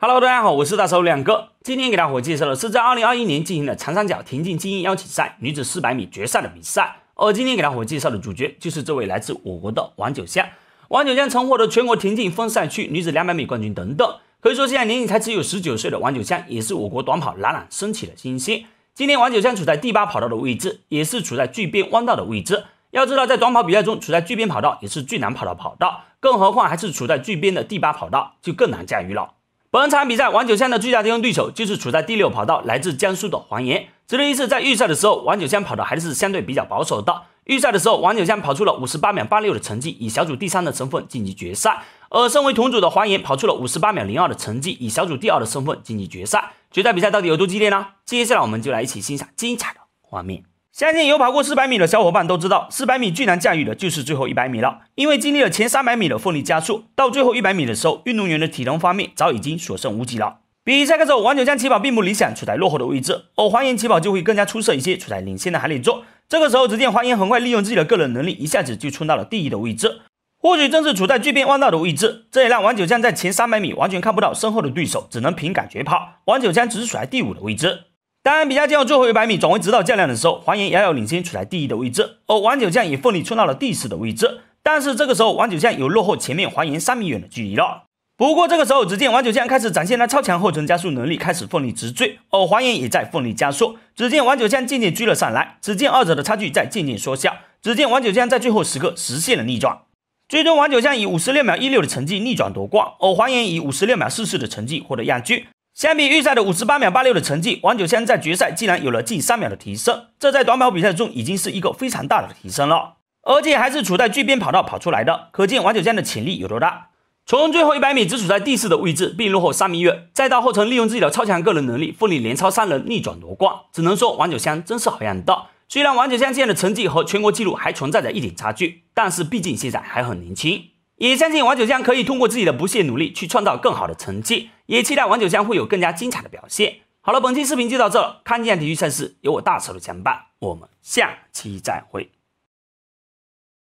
Hello，大家好，我是大手两哥。今天给大伙介绍的是在二零二一年进行的长三角田径精英邀请赛女子四百米决赛的比赛。而今天给大伙介绍的主角就是这位来自我国的王九香。王九香曾获得全国田径分赛区女子两百米冠军等等。可以说，现在年龄才只有十九岁的王九香，也是我国短跑冉冉升起的新星。今天，王九香处在第八跑道的位置，也是处在最边弯道的位置。要知道，在短跑比赛中，处在最边跑道也是最难跑的跑道，更何况还是处在最边的第八跑道，就更难驾驭了。本场比赛，王九香的最佳竞争对手就是处在第六跑道、来自江苏的黄岩。值得一提的是，在预赛的时候，王九香跑的还是相对比较保守的。预赛的时候，王九香跑出了五十八秒八六的成绩，以小组第三的身份晋级决赛。而身为同组的黄岩跑出了五十八秒零二的成绩，以小组第二的身份晋级决赛。决赛比赛到底有多激烈呢？接下来我们就来一起欣赏精彩的画面。相信有跑过四百米的小伙伴都知道，四百米最难驾驭的就是最后一百米了。因为经历了前三百米的奋力加速，到最后一百米的时候，运动员的体能方面早已经所剩无几了。比赛开始，王九江起跑并不理想，处在落后的位置，而黄岩起跑就会更加出色一些，处在领先的行列中。这个时候，只见黄岩很快利用自己的个人能力，一下子就冲到了第一的位置。或许正是处在巨变弯道的位置，这也让王九江在前三百米完全看不到身后的对手，只能凭感觉跑。王九江只是处在第五的位置。当比进入最后一百米转为直道较量的时候，黄岩遥遥领先，处在第一的位置，而王九将也奋力冲到了第四的位置。但是这个时候，王九将有落后前面黄岩三米远的距离了。不过这个时候，只见王九将开始展现了超强后程加速能力，开始奋力直追，而黄岩也在奋力加速。只见王九将渐渐追了上来，只见二者的差距在渐渐缩小。只见王九将在最后时刻实现了逆转，最终王九将以五十六秒一六的成绩逆转夺冠，而黄岩以五十六秒四四的成绩获得亚军。相比预赛的五十八秒八六的成绩，王九香在决赛竟然有了近三秒的提升，这在短跑比赛中已经是一个非常大的提升了，而且还是处在巨边跑道跑出来的，可见王九香的潜力有多大。从最后一百米只处在第四的位置，并落后三名月，再到后程利用自己的超强个人能力，奋力连超三人，逆转夺冠，只能说王九香真是好样的。虽然王九香现在的成绩和全国纪录还存在着一点差距，但是毕竟现在还很年轻。也相信王九江可以通过自己的不懈努力去创造更好的成绩，也期待王九江会有更加精彩的表现。好了，本期视频就到这，了，看见体育赛事有我大手的相伴，我们下期再会。